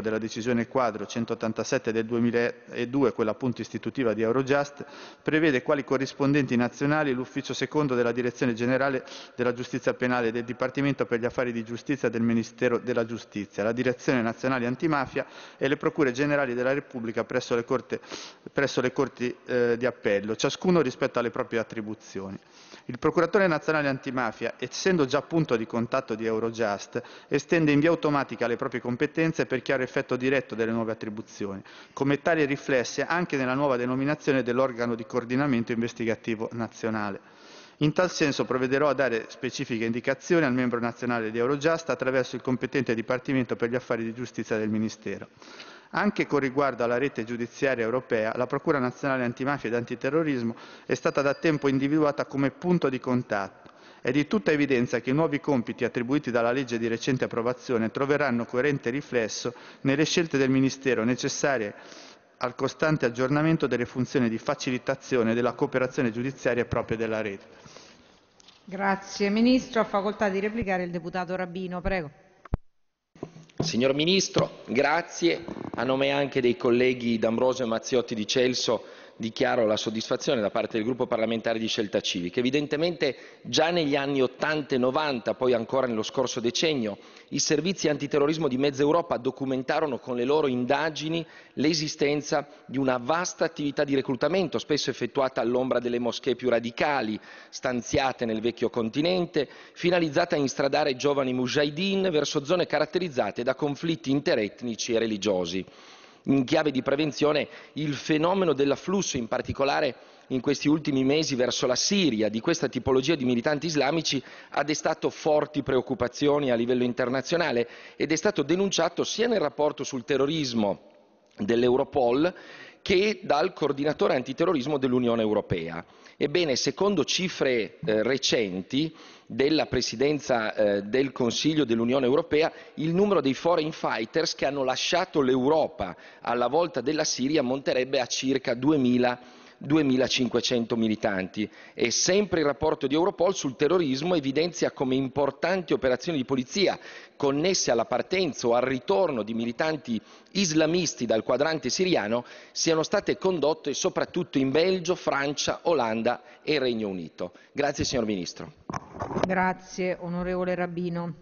della decisione quadro 187 del 2002, quella appunto istitutiva di Eurojust, prevede quali corrispondenti nazionali l'ufficio secondo della Direzione Generale della Giustizia Penale del Dipartimento per gli Affari di Giustizia del Ministero della Giustizia, la Direzione Nazionale Antimafia e le Procure Generali della Repubblica presso le, corte, presso le Corti eh, di Appello, ciascuno rispetto alle proprie attribuzioni. Il Procuratore Nazionale Antimafia, essendo già punto di contatto di Eurojust, estende in via automatica le proprie competenze per chiare effetto diretto delle nuove attribuzioni, come tali riflesse anche nella nuova denominazione dell'organo di coordinamento investigativo nazionale. In tal senso provvederò a dare specifiche indicazioni al membro nazionale di Eurojust attraverso il competente Dipartimento per gli affari di giustizia del Ministero. Anche con riguardo alla rete giudiziaria europea, la Procura nazionale antimafia ed antiterrorismo è stata da tempo individuata come punto di contatto è di tutta evidenza che i nuovi compiti attribuiti dalla legge di recente approvazione troveranno coerente riflesso nelle scelte del Ministero necessarie al costante aggiornamento delle funzioni di facilitazione della cooperazione giudiziaria propria della rete. Grazie Ministro, ha facoltà di replicare il deputato Rabbino, prego. Signor Ministro, grazie a nome anche dei colleghi D'Ambrosio e Mazziotti di Celso dichiaro la soddisfazione da parte del gruppo parlamentare di Scelta Civica. Evidentemente già negli anni 80 e 90, poi ancora nello scorso decennio, i servizi antiterrorismo di mezza Europa documentarono con le loro indagini l'esistenza di una vasta attività di reclutamento, spesso effettuata all'ombra delle moschee più radicali, stanziate nel vecchio continente, finalizzata a instradare giovani mujahideen verso zone caratterizzate da conflitti interetnici e religiosi in chiave di prevenzione il fenomeno dell'afflusso, in particolare in questi ultimi mesi verso la Siria, di questa tipologia di militanti islamici ha destato forti preoccupazioni a livello internazionale ed è stato denunciato sia nel rapporto sul terrorismo dell'Europol che dal coordinatore antiterrorismo dell'Unione Europea. Ebbene, secondo cifre eh, recenti della Presidenza eh, del Consiglio dell'Unione Europea, il numero dei foreign fighters che hanno lasciato l'Europa alla volta della Siria monterebbe a circa 2000 2.500 militanti e sempre il rapporto di Europol sul terrorismo evidenzia come importanti operazioni di polizia connesse alla partenza o al ritorno di militanti islamisti dal quadrante siriano siano state condotte soprattutto in Belgio, Francia, Olanda e Regno Unito. Grazie signor Ministro. Grazie onorevole Rabbino.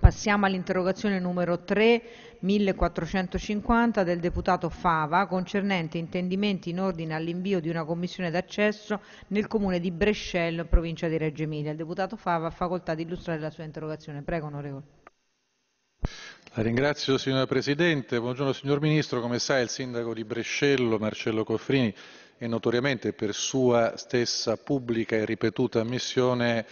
Passiamo all'interrogazione numero 3, 1450 del deputato Fava concernente intendimenti in ordine all'invio di una commissione d'accesso nel comune di Brescello, provincia di Reggio Emilia. Il deputato Fava ha facoltà di illustrare la sua interrogazione. Prego, onorevole. La ringrazio signora Presidente, buongiorno signor Ministro, come sa il sindaco di Brescello Marcello Coffrini è notoriamente per sua stessa pubblica e ripetuta ammissione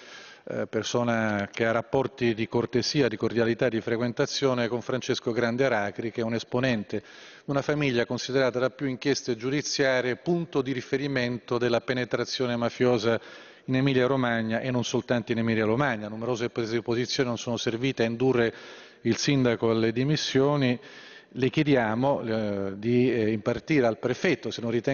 eh, persona che ha rapporti di cortesia, di cordialità e di frequentazione con Francesco Grande Aracri, che è un esponente, di una famiglia considerata da più inchieste giudiziarie punto di riferimento della penetrazione mafiosa in Emilia-Romagna e non soltanto in Emilia-Romagna. Numerose prese di posizione non sono servite a indurre il sindaco alle dimissioni. Le chiediamo eh, di eh, impartire al prefetto, se non ritenga